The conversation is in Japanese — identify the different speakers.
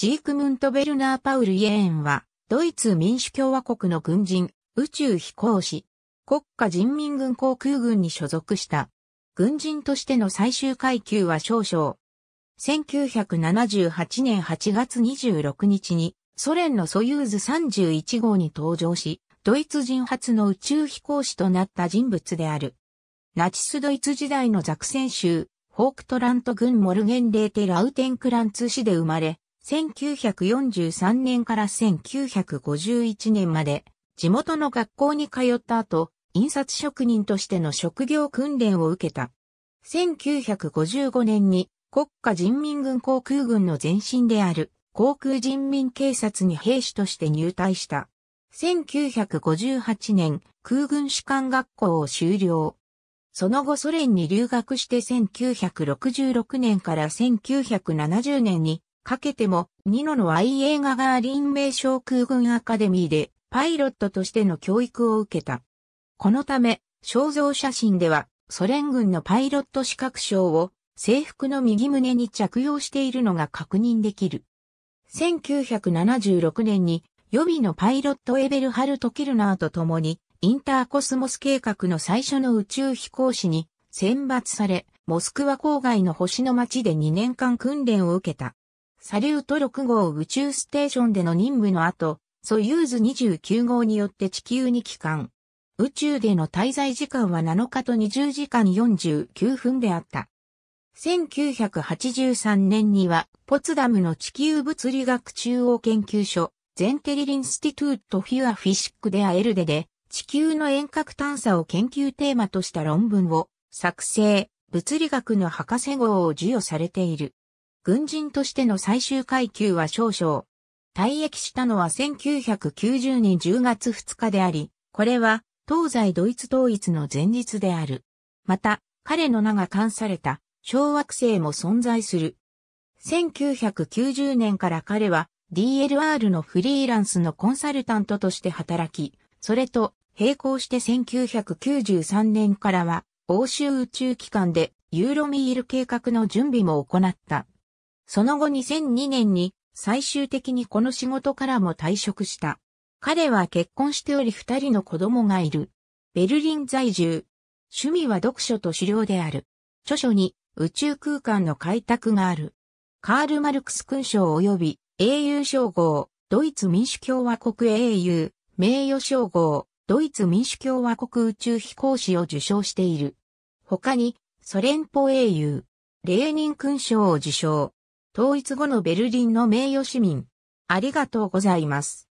Speaker 1: ジークムント・ベルナー・パウル・イエーンは、ドイツ民主共和国の軍人、宇宙飛行士、国家人民軍航空軍に所属した。軍人としての最終階級は少々。1978年8月26日に、ソ連のソユーズ31号に登場し、ドイツ人初の宇宙飛行士となった人物である。ナチスドイツ時代のザクセン州、ホークトラント軍モルゲンレーテ・ラウテンクランツ市で生まれ、1943年から1951年まで地元の学校に通った後、印刷職人としての職業訓練を受けた。1955年に国家人民軍航空軍の前身である航空人民警察に兵士として入隊した。1958年空軍士官学校を修了。その後ソ連に留学して1966年から1970年にかけても、ニノの愛映画が林明省空軍アカデミーで、パイロットとしての教育を受けた。このため、肖像写真では、ソ連軍のパイロット資格証を、制服の右胸に着用しているのが確認できる。1976年に、予備のパイロットエベルハルト・キルナーと共に、インターコスモス計画の最初の宇宙飛行士に選抜され、モスクワ郊外の星の町で2年間訓練を受けた。サリュート6号宇宙ステーションでの任務の後、ソユーズ29号によって地球に帰還。宇宙での滞在時間は7日と20時間49分であった。1983年には、ポツダムの地球物理学中央研究所、ゼンテリリンスティトゥートフュアフィシックデアエルデで、地球の遠隔探査を研究テーマとした論文を作成、物理学の博士号を授与されている。軍人としての最終階級は少々。退役したのは1990年10月2日であり、これは東西ドイツ統一の前日である。また、彼の名が冠された小惑星も存在する。1990年から彼は DLR のフリーランスのコンサルタントとして働き、それと並行して1993年からは欧州宇宙機関でユーロミール計画の準備も行った。その後2002年に最終的にこの仕事からも退職した。彼は結婚しており二人の子供がいる。ベルリン在住。趣味は読書と狩猟である。著書に宇宙空間の開拓がある。カール・マルクス勲章及び英雄称号、ドイツ民主共和国英雄、名誉称号、ドイツ民主共和国宇宙飛行士を受賞している。他に、ソ連邦英雄、レーニン勲章を受賞。統一後のベルリンの名誉市民。ありがとうございます。